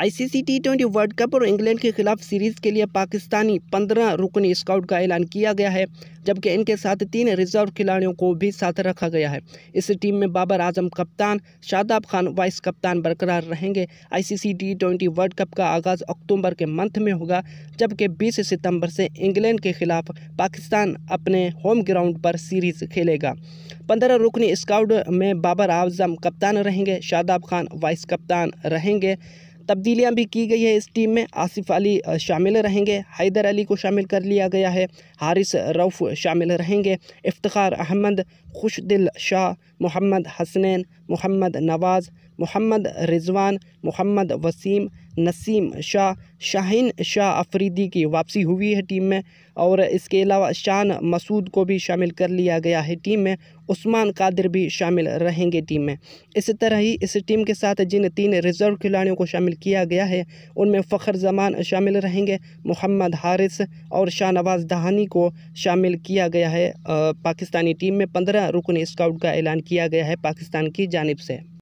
ICC T twenty world cup और England के खिलाफ सीरीज के लिए पाकिस्तानी पंद्रह रुकनी स्काउट का ऐलान किया गया है जबकि इनके साथ तीन रिजर्व खिलाड़ियों को भी साथ रखा गया है इस टीम में बाबर आजम कप्तान शादाब खान वाइस कप्तान बरकरार रहेंगे ICC T twenty world cup का आगाज़ अक्टूबर के मंथ में होगा जबकि बीस सितम्बर से इंग्लैंड के खिलाफ पाकिस्तान अपने होम ग्राउंड पर सीरीज़ खेलेगा पंद्रह रुकनी स्काउट में बाबर आजम कप्तान रहेंगे शादाब खान वाइस कप्तान रहेंगे तब्दीलियाँ भी की गई है इस टीम में आसिफ अली शामिल रहेंगे हैदर अली को शामिल कर लिया गया है हारिस रऊफ़ शामिल रहेंगे इफ्तार अहमद खुश दिल शाह मोहम्मद हसनैन मोहम्मद नवाज़ मोहम्मद रिजवान मोहम्मद वसीम नसीम शाह शाहिन शाह अफरीदी की वापसी हुई है टीम में और इसके अलावा शान मसूद को भी शामिल कर लिया गया है टीम में उस्मान कादिर भी शामिल रहेंगे टीम में इसी तरह ही इस टीम के साथ जिन तीन रिज़र्व खिलाड़ियों को शामिल किया गया है उनमें फ़खर जमान शामिल रहेंगे मोहम्मद हारिस और शाहनवाज दहानी को शामिल किया गया है पाकिस्तानी टीम में पंद्रह रुकन स्काउट का ऐलान किया गया है पाकिस्तान की जानब से